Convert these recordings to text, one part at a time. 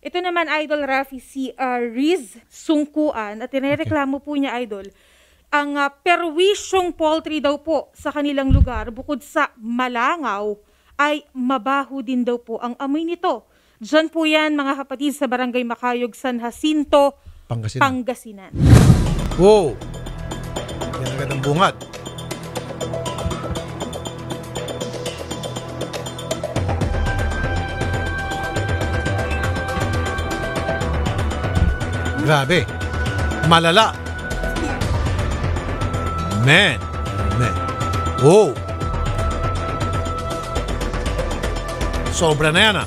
Ito naman, Idol Rafi, si uh, Riz Sungkuan at nireklamo po niya, Idol, ang uh, perwisyong poultry daw po sa kanilang lugar bukod sa malangaw ay mabaho din daw po ang amoy nito. Diyan po yan mga kapatid sa Barangay Makayog, San Jacinto, Pangasinan. Pangasinan. Wow! Yan agad ang bungat. Grabe. Malala. Man. Man. Oh. Sobra na yan ah.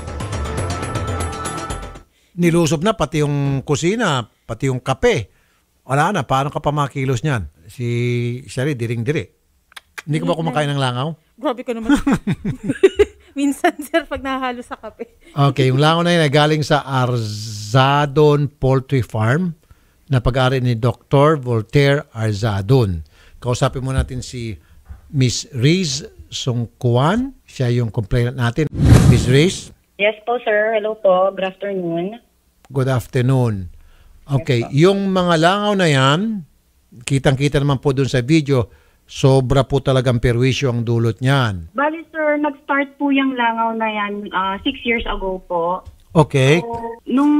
Nilusob na pati yung kusina, pati yung kape. Wala na, paano ka pa makilos niyan? Si Sherry, diring-diri. Hindi ka ba kumakain ng langaw? Grabe ka naman. Minsan, sir, pag nahalo sa kape. okay, yung lango na yun ay galing sa Arzadon Poultry Farm na pag-ari ni Dr. Voltaire Arzadon. Kausapin mo natin si Miss Riz Sungkuan. Siya yung complainant natin. Miss Riz? Yes po, sir. Hello po. Good afternoon. Good afternoon. Okay, yes, yung mga langaw na yan, kitang-kita naman po dun sa video, sobra po talagang perwisyo ang dulot niyan. Bali, sir, nag-start po yung langaw na yan uh, six years ago po. Okay. So, nung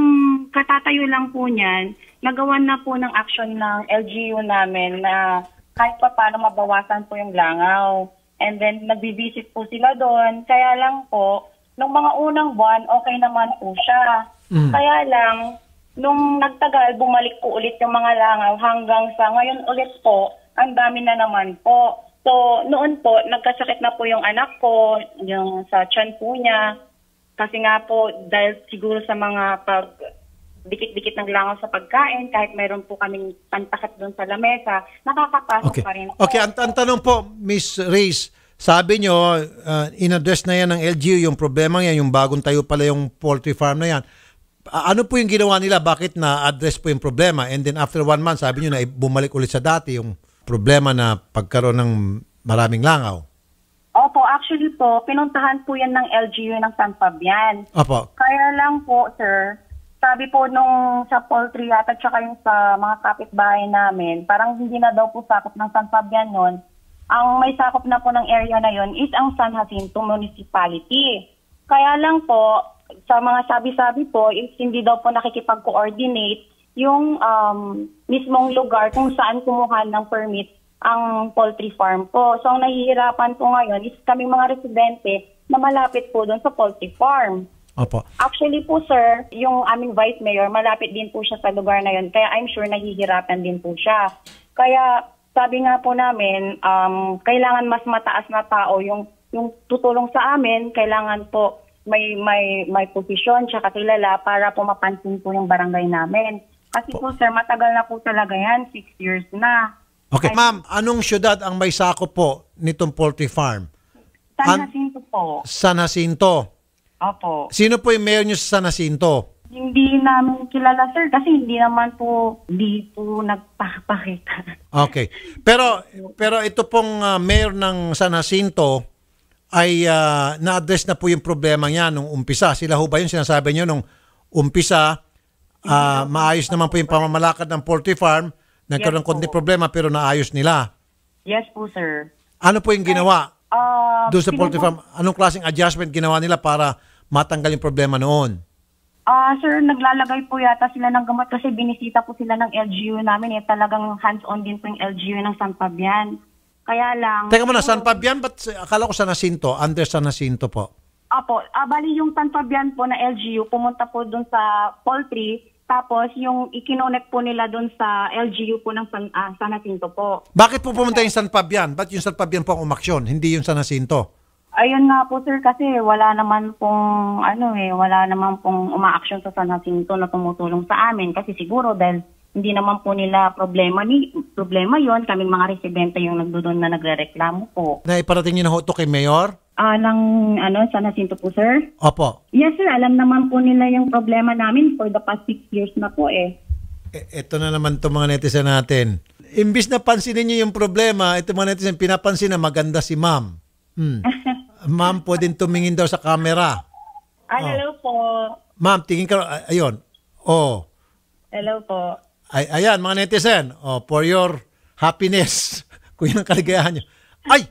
katatayo lang po niyan, nagawa na po ng action ng LGU namin na kahit pa paano mabawasan po yung langaw. And then, nagbibisit po sila doon. Kaya lang po, nung mga unang buwan, okay naman po siya. Mm. Kaya lang, nung nagtagal, bumalik po ulit yung mga langaw hanggang sa ngayon ulit po, ang dami na naman po. So, noon po, nagkasakit na po yung anak ko, yung sa tiyan po niya. Kasi nga po, dahil siguro sa mga pag dikit-dikit ng langaw sa pagkain, kahit mayroon po kaming pantakat doon sa lamesa, nakakapasok okay. pa rin. Po. Okay, ang, ang tanong po, Miss Reyes, sabi nyo, uh, ah, in-address na yan ng LGU yung problema yan, yung bagong tayo pala yung poultry farm na yan. ano po yung ginawa nila? Bakit na-address po yung problema? And then after one month, sabi nyo na eh, bumalik ulit sa dati yung problema na pagkaroon ng maraming langaw. Opo, actually po, pinuntahan po yan ng LGU ng San Fabian. Opo. Kaya lang po, sir, sabi po nung sa poultry at saka yung sa mga kapitbahay namin, parang hindi na daw po sakop ng San Fabian noon. Ang may sakop na po ng area na yon is ang San Jacinto Municipality. Kaya lang po, sa mga sabi-sabi po, is hindi daw po nakikipag-coordinate yung um, mismong lugar kung saan kumuha ng permit ang poultry farm po. So ang nahihirapan po ngayon is kami mga residente na malapit po doon sa poultry farm. Opo. Actually po sir, yung aming vice mayor, malapit din po siya sa lugar na yun. Kaya I'm sure nahihirapan din po siya. Kaya sabi nga po namin, um, kailangan mas mataas na tao yung yung tutulong sa amin, kailangan po may may may posisyon siya kakilala para po mapansin po yung barangay namin. Kasi po, po sir, matagal na po talaga yan. 6 years na. Okay. Ma'am, anong syudad ang may sako po nitong poultry farm? San Jacinto po. San Jacinto. Opo. Sino po yung mayor nyo sa San Jacinto? Hindi namin kilala, sir, kasi hindi naman po, dito nagpapakita. Okay. Pero, pero ito pong uh, mayor ng San Jacinto, ay uh, na-address na po yung problema niya nung umpisa. Sila ho ba yun sinasabi niyo nung umpisa uh, maayos naman po yung pamamalakad ng poultry farm. Nagkaroon yes, kundi problema pero naayos nila. Yes po, sir. Ano po yung ginawa uh, doon sa poultry farm? Anong klaseng adjustment ginawa nila para matanggal yung problema noon? Ah, uh, sir, naglalagay po yata sila ng gamot kasi binisita po sila ng LGU namin. Eh, talagang hands-on din po yung LGU ng San Fabian. Kaya lang... Teka muna, San Fabian, ba't akala ko sa Nasinto? Under sa Nasinto po. Apo, ah, bali yung San Fabian po na LGU, pumunta po doon sa poultry, tapos yung ikinonek po nila doon sa LGU po ng San, uh, San Jacinto po. Bakit po pumunta yung San Fabian? Ba't yung San Fabian po ang umaksyon, hindi yung San Jacinto? Ayun nga po sir kasi wala naman pong ano eh, wala naman pong umaaksyon sa San Jacinto na tumutulong sa amin kasi siguro dahil hindi naman po nila problema ni problema 'yon, kaming mga residente yung nagdudon na nagrereklamo po. Na iparating niyo na ho to kay Mayor? Ah, ng ano, sana sinto po, sir? Opo. Yes, sir. Alam naman po nila yung problema namin for the past six years na po eh. E, eto na naman itong mga netizen natin. Imbis na pansinin niyo yung problema, ito mga netizen, pinapansin na maganda si ma'am. Hmm. ma'am, pwedeng tumingin daw sa camera. Ah, oh. hello po. Ma'am, tingin ka. ayun. Oh. Hello po. Ay, ayan, mga netizen. Oh, for your happiness. Kung yun ang kaligayahan niyo. Ay!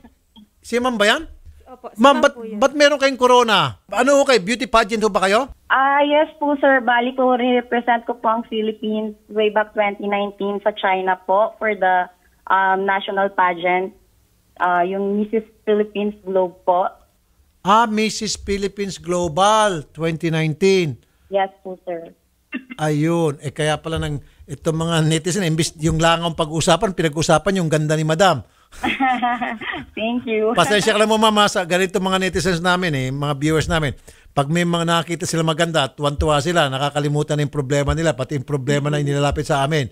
Si ma'am ba yan? Opo, spa Ma'am, ba't, ba't meron kayong corona? Ano ho kayo? Beauty pageant ho ba kayo? Ah, yes po sir, bali po represent ko po ang Philippines way back 2019 sa China po for the um, national pageant. Ah, yung Mrs. Philippines Globe po. Ah, Mrs. Philippines Global 2019. Yes po sir. Ayun, eh kaya pala ng itong mga netizen, imbis yung langang pag-usapan, pinag-usapan yung ganda ni Madam. Thank you. Pasensya ka lang mo mama sa ganito mga netizens namin eh, mga viewers namin. Pag may mga nakakita sila maganda at tuwan-tuwa sila, nakakalimutan yung problema nila, pati yung problema na mm-hmm. inilalapit sa amin.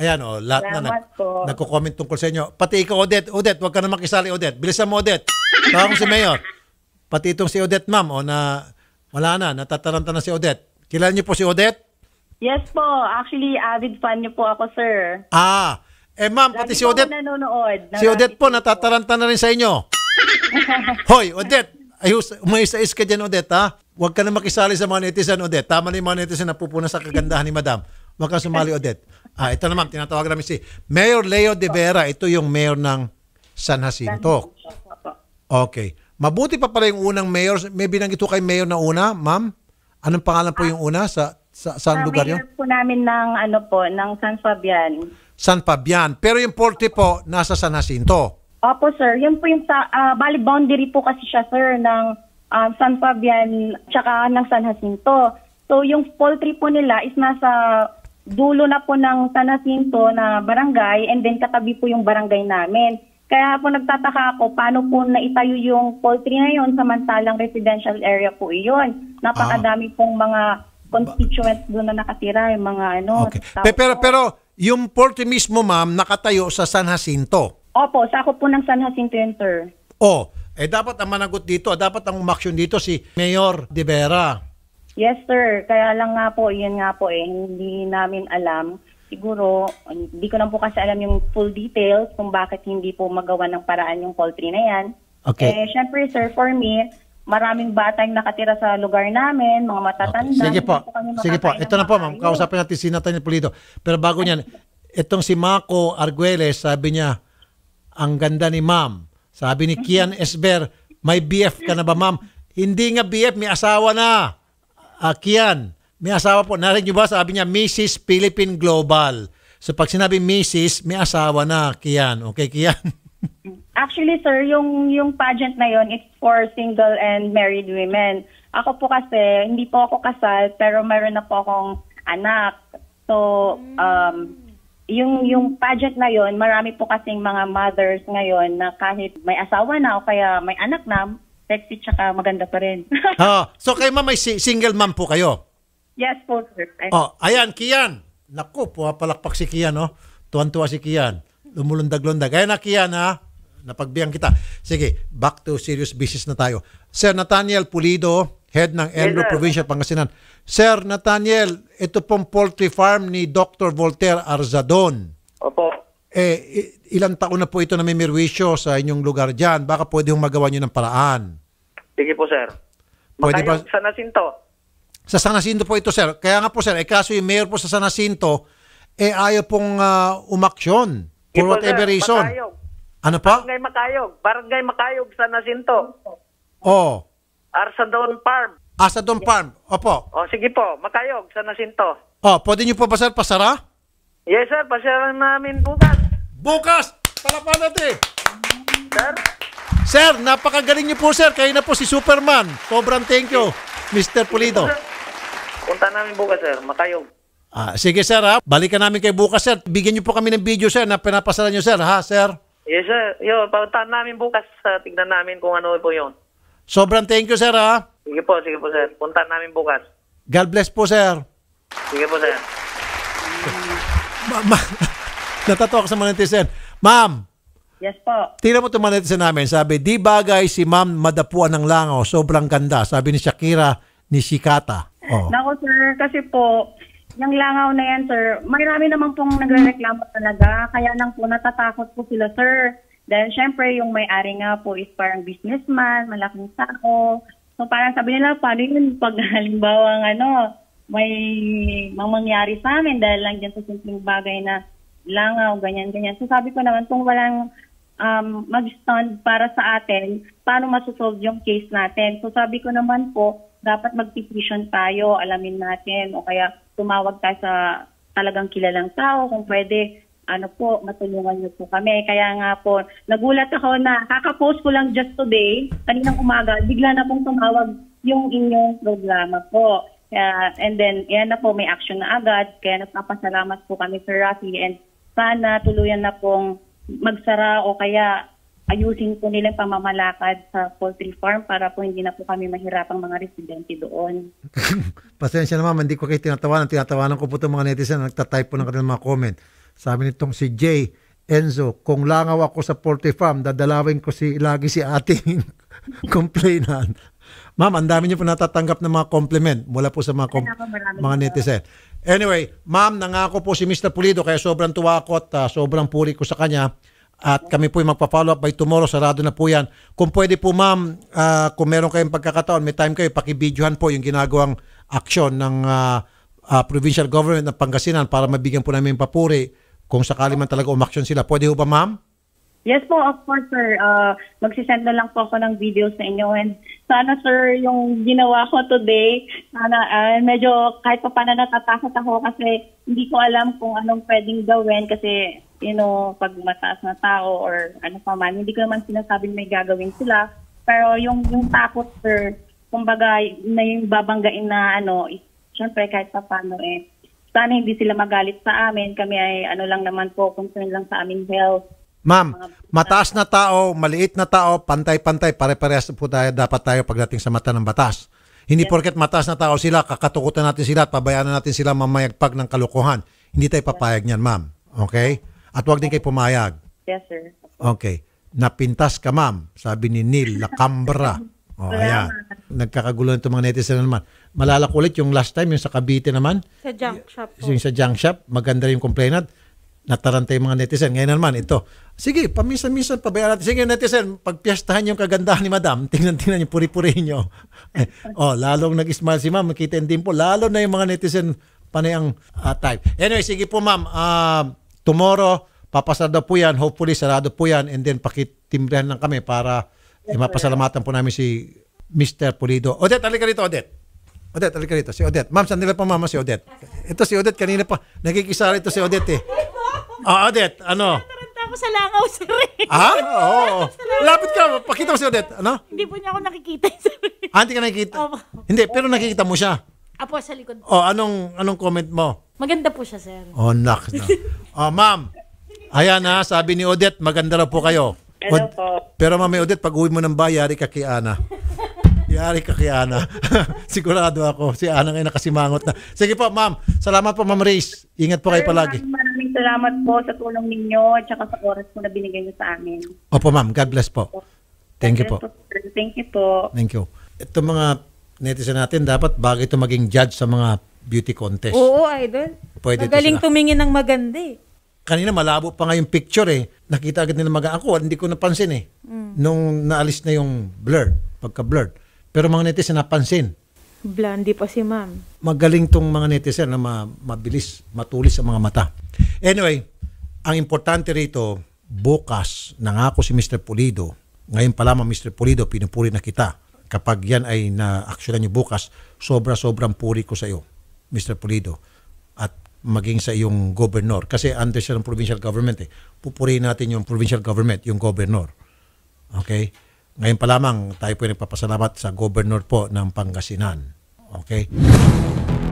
Ayan o, oh, lahat Salamat na nag, nagko-comment tungkol sa inyo. Pati ikaw, Odette. Odette, huwag ka na makisali, Odette. Bilisan mo, Odette. Tawag si Mayor. Pati itong si Odette, ma'am, oh, na wala na, natataranta na si Odette. Kilala niyo po si Odette? Yes po. Actually, avid fan niyo po ako, sir. Ah, eh ma'am, pati si Odette. nanonood. Si Odette po, natataranta na rin sa inyo. Hoy, Odette, ayos, umayos-ayos ka dyan, Odette, ha? Huwag ka na makisali sa mga netizen, Odette. Tama na yung mga netizen na pupuna sa kagandahan ni Madam. Huwag ka sumali, Odette. Ah, ito na ma'am, tinatawag namin si Mayor Leo de Vera. Ito yung mayor ng San Jacinto. Okay. Mabuti pa pala yung unang mayor. May binanggit ko kay mayor na una, ma'am. Anong pangalan po yung una sa, sa saan ah, lugar yun? Mayor po namin ng, ano po, ng San Fabian. San Fabian. Pero yung porte po, nasa San Jacinto. Opo, sir. Yan po yung, sa, uh, ah, bali boundary po kasi siya, sir, ng uh, San Fabian tsaka ng San Jacinto. So, yung poultry po nila is nasa dulo na po ng San Jacinto na barangay and then katabi po yung barangay namin. Kaya po nagtataka ako paano po naitayo yung poultry na yun samantalang residential area po iyon. Napakadami ah. pong mga constituents doon na nakatira, yung mga ano. Okay. Pero, pero yung porte mismo, ma'am, nakatayo sa San Jacinto. Opo, sa ako po ng San Jacinto yun, sir. Oh, eh dapat ang managot dito, ah, dapat ang umaksyon dito si Mayor De Vera. Yes, sir. Kaya lang nga po, yun nga po eh, hindi namin alam. Siguro, hindi ko lang po kasi alam yung full details kung bakit hindi po magawa ng paraan yung poultry na yan. Okay. Eh, syempre, sir, for me, maraming batang nakatira sa lugar namin, mga matatanda. Okay. Sige po. Sige po. Ito na po, ma'am. Kausapin natin si Nathaniel Pulido. Pero bago niyan, itong si Mako Arguelles, sabi niya, ang ganda ni ma'am. Sabi ni Kian Esber, may BF ka na ba ma'am? Hindi nga BF, may asawa na. Uh, Kian, may asawa po. Narinig niyo ba? Sabi niya, Mrs. Philippine Global. So pag sinabi Mrs., may asawa na, Kian. Okay, Kian? Actually, sir, yung, yung pageant na yon is for single and married women. Ako po kasi, hindi po ako kasal, pero meron na po akong anak. So, um, yung, yung pageant na yon marami po kasing mga mothers ngayon na kahit may asawa na o kaya may anak na, sexy tsaka maganda pa rin. oh, so kay ma'am, may single mom po kayo? Yes po, sir. Oh, ayan, Kian. Naku, pumapalakpak si Kian, no? Oh. Tuwan-tuwa si Kian lumulundag-lundag. Kaya nakiyan ha, napagbiyang kita. Sige, back to serious business na tayo. Sir Nathaniel Pulido, head ng Enro yes, Provincial Pangasinan. Sir Nathaniel, ito pong poultry farm ni Dr. Voltaire Arzadon. Opo. Eh, ilang taon na po ito na may mirwisyo sa inyong lugar dyan? Baka pwede hong magawa nyo ng paraan. Sige po, sir. Pwede ba? Sa Nasinto. Sa San Jacinto po ito, sir. Kaya nga po, sir, eh, kaso yung mayor po sa San Jacinto, eh ayaw pong uh, umaksyon. For Ito, whatever sir, reason. Makayog. Ano pa? Barangay Makayog. Barangay Makayog sa Nasinto. Oh. Arsadon Farm. Arsadon Farm. Opo. Oh, sige po. Makayog sa Nasinto. Oh, pwede niyo po ba sir pasara? Yes sir, pasara namin bukas. Bukas! Palapan natin! Sir? Sir, napakagaling niyo po sir. Kayo na po si Superman. Sobrang thank you, Mr. Pulido. Punta namin bukas sir, makayog. Ah, sige sir ha, balikan namin kayo bukas sir. Bigyan niyo po kami ng video sir na pinapasalan niyo sir ha sir. Yes sir, yo, pautan namin bukas, uh, tignan namin kung ano po yun. Sobrang thank you sir ha. Sige po, sige po sir. Punta namin bukas. God bless po sir. Sige po sir. Ma- Natatawa ko sa mga Ma'am, Yes po. Tira mo tumanit sa namin, sabi, di bagay si ma'am madapuan ng langaw, sobrang ganda. Sabi ni Shakira ni Shikata. Oh. Nako sir, kasi po, yung langaw na yan, sir, marami naman pong nagre-reklamo talaga. Kaya lang po natatakot po sila, sir. Dahil syempre, yung may-ari nga po is parang businessman, malaking tao. So parang sabi nila, paano yun pag halimbawa ano, may mangyari sa amin dahil lang dyan sa simpleng bagay na langaw, ganyan-ganyan. So sabi ko naman, kung walang um, mag-stand para sa atin, paano masosolve yung case natin? So sabi ko naman po, dapat mag-petition tayo, alamin natin, o kaya tumawag ka sa talagang kilalang tao kung pwede ano po, matulungan niyo po kami. Kaya nga po, nagulat ako na kakapost ko lang just today, kaninang umaga, bigla na pong tumawag yung inyong programa po. Kaya, and then, yan na po, may action na agad. Kaya nagpapasalamat po kami, Sir Rafi. And sana tuluyan na pong magsara o kaya ayusin po nila pamamalakad sa poultry farm para po hindi na po kami mahirapang mga residente doon. Pasensya na ma'am, hindi ko kayo tinatawanan. Tinatawanan ko po itong mga netizen na nagtatype po ng kanilang mga comment. Sabi nitong si Jay Enzo, kung langaw ako sa poultry farm, dadalawin ko si lagi si ating complainant. Ma'am, ang dami niyo po natatanggap ng mga compliment mula po sa mga, com- mga netizen. Anyway, ma'am, nangako po si Mr. Pulido kaya sobrang tuwa ako at uh, sobrang puri ko sa kanya at kami po yung magpa-follow up by tomorrow. Sarado na po yan. Kung pwede po ma'am, uh, kung meron kayong pagkakataon, may time kayo, pakibidyohan po yung ginagawang aksyon ng uh, uh, provincial government ng Pangasinan para mabigyan po namin papuri kung sakali man talaga umaksyon sila. Pwede ho ba ma'am? Yes po, of course sir. Uh, magsisend na lang po ako ng videos na inyo and sana sir, yung ginawa ko today, sana uh, medyo kahit pa paano natatakot ako kasi hindi ko alam kung anong pwedeng gawin kasi you know, pag mataas na tao or ano pa man, hindi ko naman sinasabing may gagawin sila. Pero yung, yung takot, sir, kumbaga, na yung babanggain na ano, syempre kahit pa paano eh, sana hindi sila magalit sa amin. Kami ay ano lang naman po, concern lang sa amin health. Ma'am, mataas na tao, maliit na tao, pantay-pantay, pare-parehas po tayo, dapat tayo pagdating sa mata ng batas. Hindi yes. porket mataas na tao sila, kakatukutan natin sila at pabayaan natin sila mamayagpag ng kalokohan. Hindi tayo papayag niyan, ma'am. Okay? At huwag din kayo pumayag. Yes, sir. Okay. Napintas ka, ma'am. Sabi ni Neil Lacambra. O, oh, ayan. Nagkakagulo itong mga netizen na naman. Malalak ulit yung last time, yung sa Cavite naman. Sa junk shop po. Yung sa junk shop. Maganda yung complainant. Nataranta yung mga netizen. Ngayon naman, ito. Sige, paminsan-minsan, pabayaran natin. Sige, netizen, pagpiyastahan yung kagandahan ni madam, tingnan-tingnan yung puri-purihin nyo. oh, lalong nag-smile si ma'am, makita din po. Lalo na yung mga netizen, panay ang uh, type. Anyway, sige po ma'am. Uh, tomorrow, papasa po yan. Hopefully, sarado po yan. And then, pakitimbrehan lang kami para eh, mapasalamatan po namin si Mr. Pulido. Odette, halika rito, Odette. Odette, halika rito. Si Odette. Ma'am, sandali pa mama si Odette. Ito si Odette, kanina pa. Nagkikisara ito si Odette eh. Ah, oh, Odette, ano? ako sa langaw, sir. Eh. Ah? Oo. Lapit ka. Pakita mo si Odette. Ano? Hindi po niya ako nakikita, sir. Ah, hindi ka nakikita? Opo. Hindi, pero nakikita mo siya. Apo, sa likod. Oh, anong anong comment mo? Maganda po siya, sir. Oh, nak. nak. oh, ma'am. Ayan ha, sabi ni Odette, maganda raw po kayo. Hello Od- po. Pero ma'am Odette, pag uwi mo ng bahay, yari ka kay Ana. Yari ka kay Ana. Sigurado ako. Si Ana ngayon nakasimangot na. Sige po, ma'am. Salamat po, ma'am Reis. Ingat po kayo palagi. Maraming, maraming salamat po sa tulong ninyo at saka sa oras po na binigay niyo sa amin. Opo, ma'am. God bless po. Thank you po. Thank you po. Thank you. Itong mga netizen natin, dapat bagay ito maging judge sa mga beauty contest. Oo, idol. Pwede Magaling tumingin ng maganda eh. Kanina malabo pa nga yung picture eh. Nakita agad nila maga ako, hindi ko napansin eh. Mm. Nung naalis na yung blur, pagka-blur. Pero mga netizen napansin. Blondie pa si ma'am. Magaling tong mga netizen na ma- mabilis, matulis ang mga mata. Anyway, ang importante rito, bukas, nangako si Mr. Pulido, ngayon pa lamang Mr. Pulido, pinupuri na kita. Kapag yan ay na-actionan nyo bukas, sobra-sobrang puri ko sa iyo Mr. Pulido, at maging sa iyong governor. Kasi under siya ng provincial government eh. Pupurihin natin yung provincial government, yung governor. Okay? Ngayon pa lamang, tayo po nagpapasalamat sa governor po ng Pangasinan. Okay?